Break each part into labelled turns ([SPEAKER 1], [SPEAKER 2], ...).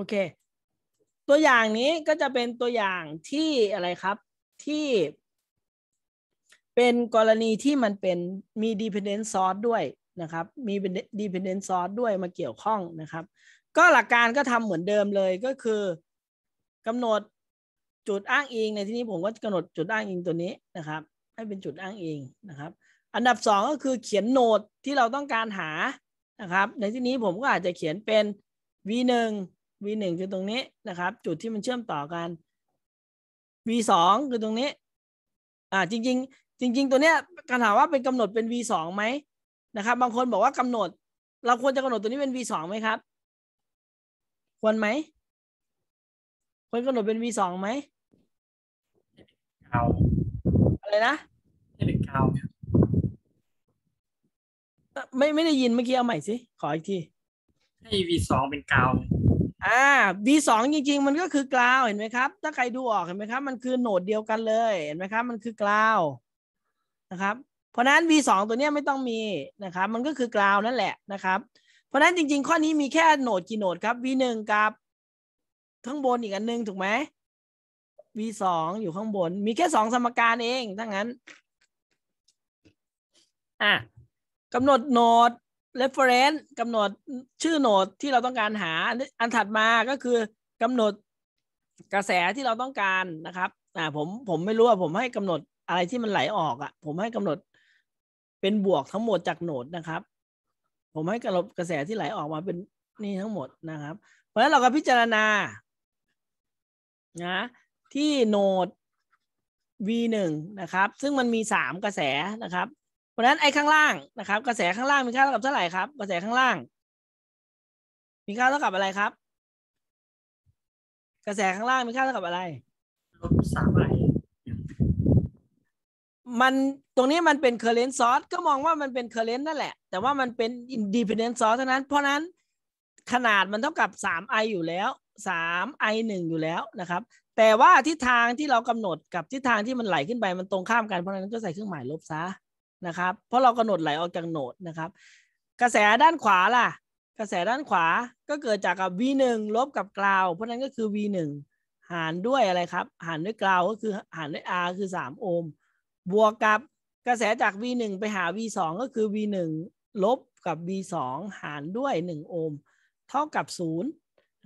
[SPEAKER 1] โอเค ตัวอย่างนี้ก็จะเป็นตัวอย่างที่อะไรครับ ที่เป็นกรณีที่มันเป็นมี dependent source ด้วยนะครับ มี dependent source ด้วยมาเกี่ยวข้องนะครับ ก็หลักการก็ทำเหมือนเดิมเลยก็คือกำหนดจุดอ้างอิง ในที่นี้ผมก็กำหนดจุดอ้างอิงตัวนี้นะครับ ให้เป็นจุดอ้างอิงนะครับ อันดับ 2 ก็คือเขียนโนดที่เราต้องการหานะครับ ในที่นี้ผมก็อาจจะเขียนเป็น v 1 v1 คือตรงนี้นะครับ จุดที่มันเชื่อมต่อกัน v2 คือตรงนี้อ่า จริงๆจริง ๆ ตัวเนี้ยการถามว่าเป็นกำหนดเป็น v2 ไหมนะครับ บางคนบอกว่ากำหนด เราควรจะกำหนดตัวนี้เป็น v2 ไหมครับควรไหมควรกำหนดเป็น v2 ไหมเอาอะไรนะไม่เอาไม่ไม่ได้ยินเมื่อกี้เอาใหม่สิขออีกทีให้ v สองเป็นเกาอ่า B2 จริง ๆมันก็คือกราวเห็นไหมครับถ้าใครดูออกเห็นไหมครับมันคือโหนดเดียวกันเลยเห็นไหมครับมันคือกราวนะครับเพราะนั้น V2 ตัวเนี้ยไม่ต้องมีนะครับมันก็คือกราวนั่นแหละนะครับเพราะนั้นจริง ๆ ข้อนี้มีแค่โหนดกี่โหนดครับ V1 กับ ข้างบนอีกอันหนึ่งถูกไหม V2 อยู่ข้างบนมีแค่สองสมการเองถ้างั้น อ่ะกำหนดโหนด reference กำหนดชื่อโหนดที่เราต้องการหา อันถัดมาก็คือกำหนดกระแสที่เราต้องการนะครับ อ่าผมผมไม่รู้ว่า ผมให้กำหนดอะไรที่มันไหลออกอะ่ะ ผมให้กำหนดเป็นบวกทั้งหมดจากโหนดนะครับ ผมให้กำหนดกระแสที่ไหลออกมาเป็นนี่ทั้งหมดนะครับ เพราะฉะนั้นเราก็พิจารณานะที่โหนด v 1นะครับซึ่งมันมี 3 กระแสนะครับราะนั้นไอ้ข้างล่างนะครับกระแสข้างล่างมีค่าเท่ากับเท่าไหร่ครับกระแสข้างล่าง มีค่าเท่ากับอะไรครับ กระแสข้างล่างมีค่าเท่ากับอะไรลบสามไอมันตรงนี้มันเป็นเคอร์เรนซอ r c สก็มองว่ามันเป็นเคอร์เรนนั่นแหละแต่ว่ามันเป็นอินดีพ n d e n t s o เท่านั้น เพราะนั้นขนาดมันเท่ากับสามไออยู่แล้วสามไอยู่แล้วนะครับแต่ว่าทิศทางที่เรากำหนดกับทิศทางที่มันไหลขึ้นไปมันตรงข้ามกันเพราะนั้นก็ใส่เครื่องหมายลบซะนะครับเพราะเรากำหนดไหลออกจากโหนดนะครับ กระแสด้านขวาล่ะกระแสด้านขวาก็เกิดจากกับ v1 ลบกับกราวเพราะนั้นก็คือ v1 หารด้วยอะไรครับ หารด้วยกราวก็คือหารด้วย r คือ 3 โอห์มบวกกับกระแสจาก v1 ไปหา v2 ก็คือ v1 ลบกับ v2 หารด้วย 1 โอห์มเท่ากับ0น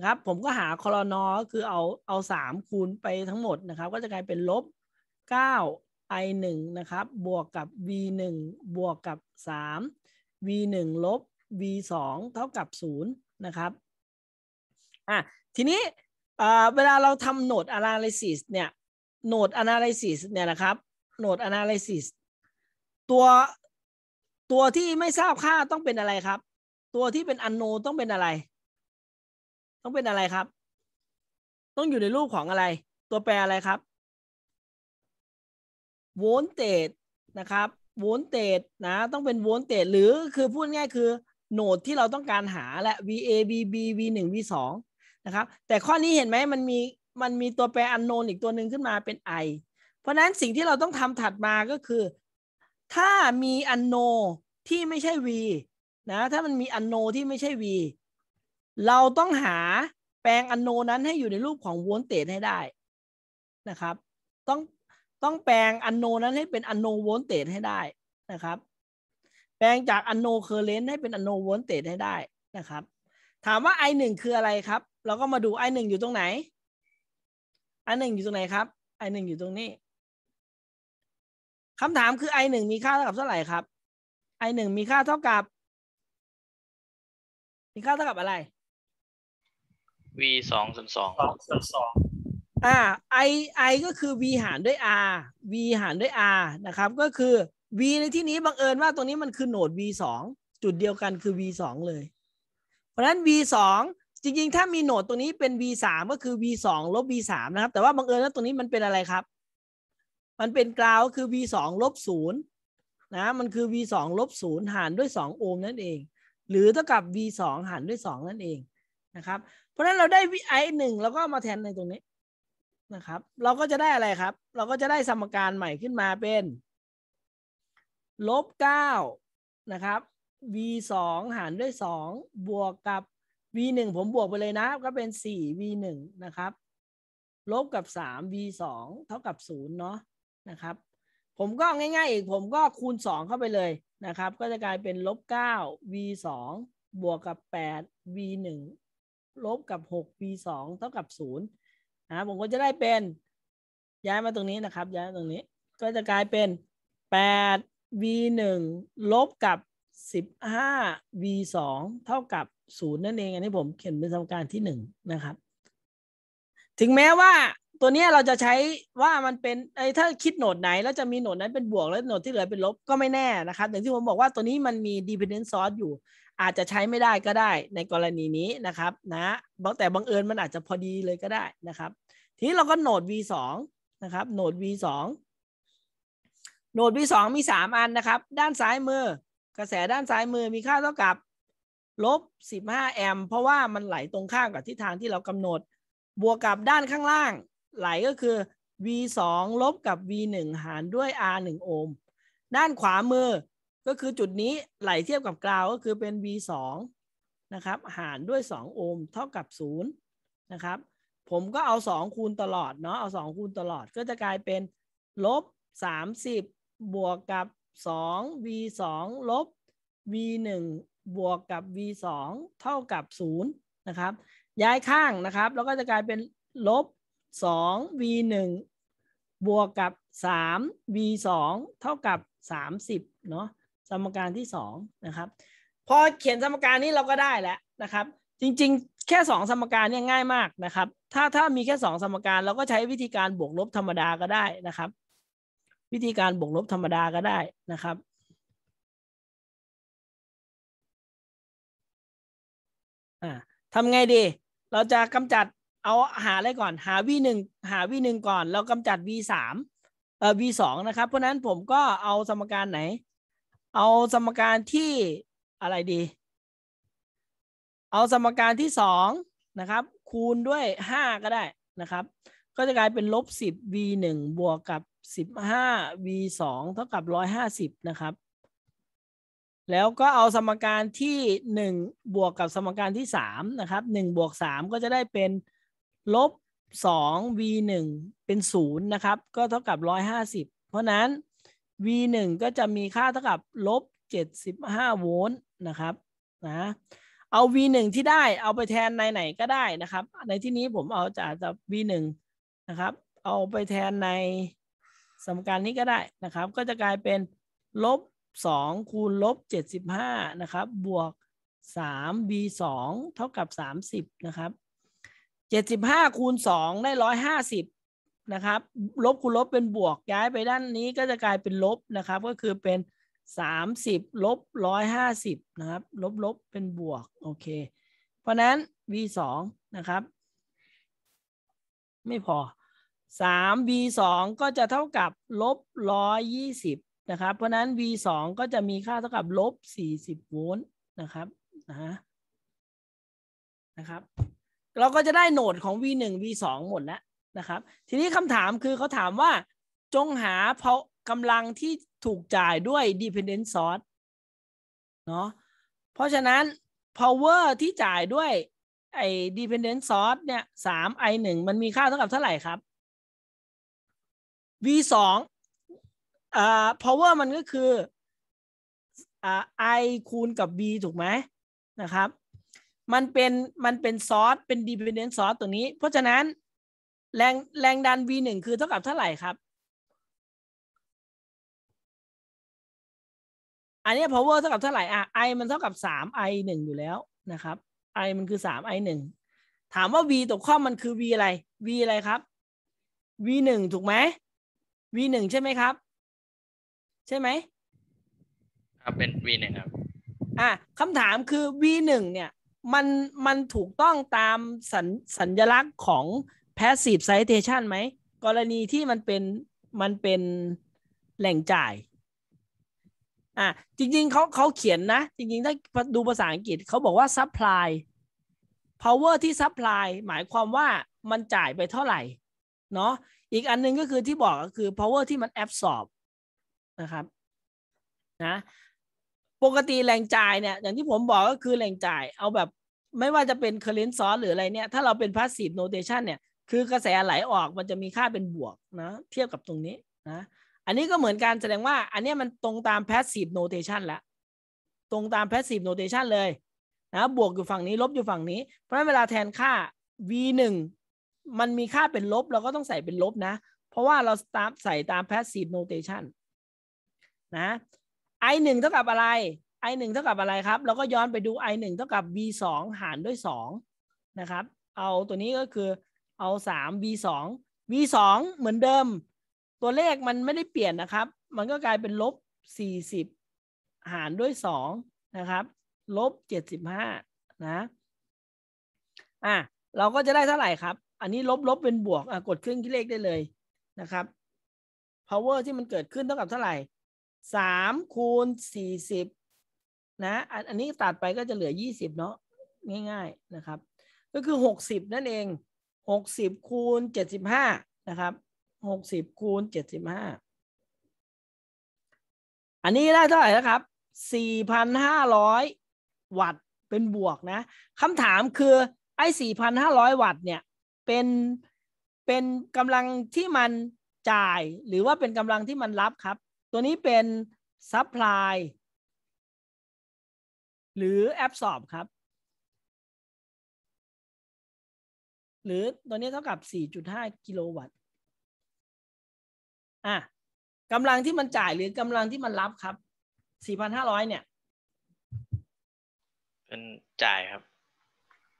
[SPEAKER 1] ะครับผมก็หาคลอนอคือเอาเอา 3 คูณไปทั้งหมดนะครับก็จะกลายเป็นลบ 9 i 1นะครับบวกกับ v 1บวกกับ 3 v 1ลบ v 2เท่ากับ0นะครับอ่ะทีนี้เวลาเราทำโหนด analysis เนี่ยโหนด analysis เนี่ยนะครับโหนด analysis ตัวตัวที่ไม่ทราบค่าต้องเป็นอะไรครับ ตัวที่เป็นอันโนต้องเป็นอะไร ต้องเป็นอะไรครับ ต้องอยู่ในรูปของอะไร ตัวแปรอะไรครับโวลเตจนะครับโวลเตจนะต้องเป็นโวลเตจหรือคือพูดง่ายคือโหนดที่เราต้องการหาและ VA VB V1 V2 นะครับแต่ข้อนี้เห็นไหมมันมีมันมีตัวแปรอันโนนอีกตัวหนึ่งขึ้นมาเป็น i เพราะนั้นสิ่งที่เราต้องทำถัดมาก็คือ ถ้ามีอันโนที่ไม่ใช่ v นะถ้ามันมีอันโนที่ไม่ใช่ v เราต้องหาแปลงอันโนนั้นให้อยู่ในรูปของโวลเตจให้ได้นะครับต้องต้องแปลงอันโนนั้นให้เป็นอันโนวอลเตจให้ได้นะครับ แปลงจากอันโนเคอร์เรนต์ให้เป็นอันโนวอลเตจให้ได้นะครับ ถามว่า I1 คืออะไรครับเราก็มาดู I1 อยู่ตรงไหน I1 อยู่ตรงไหนครับ I1 อยู่ตรงนี้คำถามคือ I1 มีค่าเท่ากับเท่าไหร่ครับ I1 มีค่าเท่ากับมีค่าเท่ากับอะไร V สองส่วนสองสองส่วนสองอ่า i i ก็คือ v หารด้วย r v หารด้วย r นะครับ ก็คือ v ในที่นี้บังเอิญว่าตรงนี้มันคือโหนด v สองจุดเดียวกันคือ v สองเลย เพราะฉะนั้น v สองจริงๆ ถ้ามีโหนดตรงนี้เป็น v สามก็คือ v สองลบ v สามนะครับ แต่ว่าบังเอิญว่าตรงนี้มันเป็นอะไรครับ มันเป็นกราวคือ v สองลบศูนย์นะ มันคือ v สองลบศูนย์หารด้วยสองโอห์มนั่นเอง หรือเท่ากับ v สองหารด้วยสองนั่นเอง นะครับ เพราะฉะนั้นเราได้ v i หนึ่งแล้วก็มาแทนในตรงนี้นะครับเราก็จะได้อะไรครับ เราก็จะได้สมการใหม่ขึ้นมาเป็นลบเก้านะครับ v สองหารด้วยสองบวกกับ v หนึ่งผมบวกไปเลยนะก็เป็นสี่ v หนึ่งนะครับลบกับสาม v สองเท่ากับศูนย์เนาะนะครับ ผมก็ง่าย ๆ อีกผมก็คูณสองเข้าไปเลยนะครับก็จะกลายเป็นลบเก้า v สองบวกกับแปด v หนึ่งลบกับหก v สองเท่ากับศูนย์นะผมก็จะได้เป็นย้ายมาตรงนี้นะครับ ย้ายตรงนี้ก็จะกลายเป็น8 v 1ลบกับ15 v 2เท่ากับ 0 นั่นเองอันนี้ผมเขียนเป็นสมการที่ 1 นะครับ ถึงแม้ว่าตัวนี้เราจะใช้ว่ามันเป็นไอ้ถ้าคิดโหนดไหนแล้วจะมีโหนดนั้นเป็นบวกแล้วโหนดที่เหลือเป็นลบก็ไม่แน่นะครับ อย่างที่ผมบอกว่าตัวนี้มันมี dependent source อยู่อาจจะใช้ไม่ได้ก็ได้ในกรณีนี้นะครับนะบางแต่บางเอิญมันอาจจะพอดีเลยก็ได้นะครับ ทีนี้เราก็โหนด v2 นะครับโหนด v2 โหนด v2 มี 3 อันนะครับ ด้านซ้ายมือ กระแสด้านซ้ายมือมีค่าเท่ากับลบ15แอมป์เพราะว่ามันไหลตรงข้ามกับทิศทางที่เรากำหนดบวกกับด้านข้างล่าง ไหลก็คือ v 2ลบกับ v 1หารด้วย r 1โอห์มด้านขวามือก็คือจุดนี้ไหลเทียบกับกราวก็คือเป็น v 2นะครับ หารด้วย2โอห์มเท่ากับ0นะครับ ผมก็เอา 2 คูณตลอดเนาะ เอา 2 คูณตลอด ก็จะกลายเป็น ลบ 30บวกกับ 2 v 2ลบ v 1บวกกับ v 2เท่ากับ0นะครับ ย้ายข้างนะครับแล้วก็จะกลายเป็นลบ2 v 1บวกกับ 3 v 2เท่ากับ 30เนาะสมการที่สองนะครับพอเขียนสมการนี้เราก็ได้แล้วนะครับ จริง ๆ แค่สองสมการเนี่ยง่ายมากนะครับ ถ้าถ้ามีแค่สองสมการเราก็ใช้วิธีการบวกลบธรรมดาก็ได้นะครับ วิธีการบวกลบธรรมดาก็ได้นะครับทำไงดี เราจะกำจัดเอาหาอะไรก่อนหา v หนึ่งหา v หนึ่งก่อนเรากำจัด v สามเอ่อ v สองนะครับเพราะนั้นผมก็เอาสมการไหนเอาสมการที่อะไรดี เอาสมการที่สองนะครับคูณด้วยห้าก็ได้นะครับ ก็จะกลายเป็นลบสิบ v หนึ่งบวกกับสิบห้า v สองเท่ากับร้อยห้าสิบนะครับ แล้วก็เอาสมการที่หนึ่งบวกกับสมการที่สามนะครับหนึ่งบวกสามก็จะได้เป็นลบสอง v หนึ่งเป็นศูนย์นะครับก็เท่ากับร้อยห้าสิบเพราะนั้น v 1ก็จะมีค่าเท่ากับลบ75โวลต์นะครับนะเอา v 1ที่ได้เอาไปแทนในไหนก็ได้นะครับในที่นี้ผมเอาจากจาก v 1นะครับเอาไปแทนในสมการนี้ก็ได้นะครับ ก็จะกลายเป็นลบ2คูณลบ75นะครับบวก3 v 2เท่ากับ30นะครับ75คูณ2ได้150นะครับลบคูณลบเป็นบวกย้ายไปด้านนี้ก็จะกลายเป็นลบนะครับก็คือเป็น 30 ลบ150นะครับลบลบเป็นบวกโอเคเพราะนั้น v 2นะครับไม่พอ 3 v 2ก็จะเท่ากับ ลบ120นะครับเพราะนั้น v 2ก็จะมีค่าเท่ากับลบ 40โวลต์นะครับนะนะครับ เราก็จะได้โหนดของ v 1 v 2หมดแล้วนะครับ ทีนี้คำถามคือเขาถามว่าจงหาเพากำลังที่ถูกจ่ายด้วย dependent source เนาะเพราะฉะนั้น power ที่จ่ายด้วยไอ dependent source เนี่ยสาม i หนึ่งมันมีค่าเท่ากับเท่าไหร่ครับ v สองอ่า power มันก็คืออ่า i คูณกับ v ถูกไหมนะครับ มันเป็นมันเป็นซอสเป็น dependent source ตัวนี้ เพราะฉะนั้นแรงแรงดัน v หนึ่งคือเท่ากับเท่าไหร่ครับ อันนี้ power เท่ากับเท่าไหร่ อ่ะ i มันเท่ากับสาม i หนึ่งอยู่แล้วนะครับ i มันคือสาม i หนึ่งถามว่า v ตกข้อมันคือ v อะไร v อะไรครับ v หนึ่งถูกไหม v หนึ่งใช่ไหมครับ ใช่ไหมครับเป็น v หนึ่งครับอ่ะคำถามคือ v หนึ่งเนี่ย มันมันถูกต้องตามสัญสัญลักษณ์ของ passive citation ไหม กรณีที่มันเป็นมันเป็นแหล่งจ่าย อ่ะจริง ๆเขาเขาเขียนนะจริงๆถ้าดูภาษาอังกฤษเขาบอกว่า supply power ที่ supply หมายความว่ามันจ่ายไปเท่าไหร่เนาะอีกอันนึงก็คือที่บอกก็คือ power ที่มัน absorb นะครับนะปกติแหล่งจ่ายเนี่ยอย่างที่ผมบอกก็คือแหล่งจ่ายเอาแบบไม่ว่าจะเป็น current source หรืออะไรเนี่ยถ้าเราเป็น passive notation เนี่ยคือกระแสไหลออกมันจะมีค่าเป็นบวกนะเทียบกับตรงนี้นะ อันนี้ก็เหมือนกันแสดงว่า อันนี้มันตรงตาม passive notation ลวตรงตาม passive notation เลยนะบวกอยู่ฝั่งนี้ลบอยู่ฝั่งนี้ เพราะฉะนั้นเวลาแทนค่า v 1มันมีค่าเป็นลบ เราก็ต้องใส่เป็นลบนะ เพราะว่าเราตามใส่ตาม passive notation นะ i 1เท่ากับอะไร i 1เท่ากับอะไรครับเราก็ย้อนไปดู i 1เท่ากับ v 2หารด้วย2นะครับเอาตัวนี้ก็คือเอาสาม v สอง v สองเหมือนเดิม ตัวเลขมันไม่ได้เปลี่ยนนะครับ มันก็กลายเป็นลบสี่สิบหารด้วยสองนะครับลบเจ็ดสิบห้านะอ่ะเราก็จะได้เท่าไหร่ครับ อันนี้ลบลบเป็นบวกอ่ะกดเครื่องคิดเลขได้เลยนะครับ power ที่มันเกิดขึ้นเท่ากับเท่าไหร่สามคูณสี่สิบนะ อันนี้ตัดไปก็จะเหลือยี่สิบเนาะง่ายๆนะครับ ก็คือหกสิบนั่นเองหกสิบคูณเจ็ดสิบห้านะครับหกสิบคูณเจ็ดสิบห้าอันนี้ได้เท่าไหร่นะครับสี่พันห้าร้อยวัตต์เป็นบวกนะคำถามคือไอ้สี่พันห้าร้อยวัตต์เนี่ยเป็นเป็นกำลังที่มันจ่ายหรือว่าเป็นกำลังที่มันรับครับ ตัวนี้เป็นซัพพลายหรือแอบสอบครับหรือตัวนี้เท่ากับ4.5กิโลวัตต์อ่ะกำลังที่มันจ่ายหรือกำลังที่มันรับครับ 4,500 เนี่ย เป็นจ่ายครับ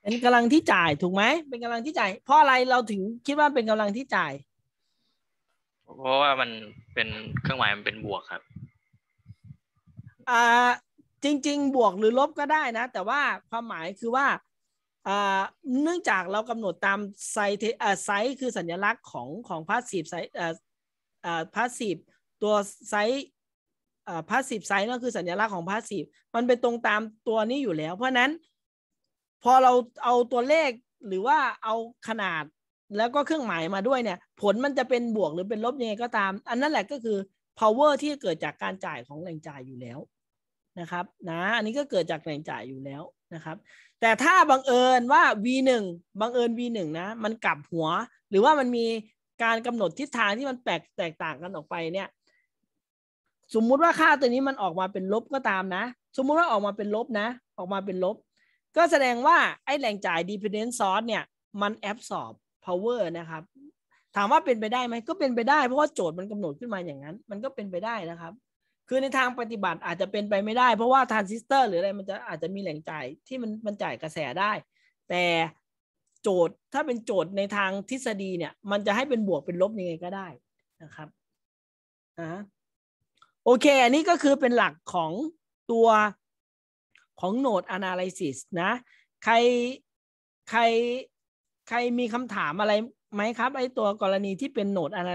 [SPEAKER 1] เป็นกำลังที่จ่ายถูกไหมเป็นกำลังที่จ่ายเพราะอะไรเราถึงคิดว่าเป็นกำลังที่จ่าย เพราะว่ามันเป็นเครื่องหมายมันเป็นบวกครับอ่าจริง ๆบวกหรือลบก็ได้นะ แต่ว่าความหมายคือว่าเนื่องจากเรากำหนดตามไซต์ไซต์คือสัญลักษณ์ของของพาสซีฟไซต์พาสซีฟตัวไซต์พาสซีฟไซต์นั่นคือสัญลักษณ์ของพาสซีฟมันไปตรงตามตัวนี้อยู่แล้ว เพราะนั้น พอเราเอาตัวเลขหรือว่าเอาขนาดแล้วก็เครื่องหมายมาด้วยเนี่ยผลมันจะเป็นบวกหรือเป็นลบยังไงก็ตาม อันนั้นแหละก็คือ power ที่เกิดจากการจ่ายของแรงจ่ายอยู่แล้วนะครับนะอันนี้ก็เกิดจากแรงจ่ายอยู่แล้วนะครับแต่ถ้าบังเอิญว่า v1 บังเอิญ v1 นะ มันกลับหัว หรือว่ามันมีการกำหนดทิศทางที่มันแตกแตกต่างกันออกไปเนี่ย สมมุติว่าค่าตัวนี้มันออกมาเป็นลบก็ตามนะ สมมุติว่าออกมาเป็นลบนะ ออกมาเป็นลบ ก็แสดงว่าไอ้แรงจ่าย dependent source เนี่ย มัน absorb power นะครับ ถามว่าเป็นไปได้ไหม ก็เป็นไปได้ เพราะว่าโจทย์มันกำหนดขึ้นมาอย่างนั้น มันก็เป็นไปได้นะครับคือในทางปฏิบัติอาจจะเป็นไปไม่ได้เพราะว่าทรานซิสเตอร์หรืออะไรมันจะอาจจะมีแหล่งจ่ายที่มันมันจ่ายกระแสได้ แต่โจทย์ ถ้าเป็นโจทย์ในทางทฤษฎีเนี่ย มันจะให้เป็นบวกเป็นลบยังไงก็ได้นะครับอะโอเคอันนี้ก็คือเป็นหลักของตัวของโนดอนาลิซิสนะใครใครใครมีคำถามอะไรไหมครับไอตัวกรณีที่เป็นโนดอนา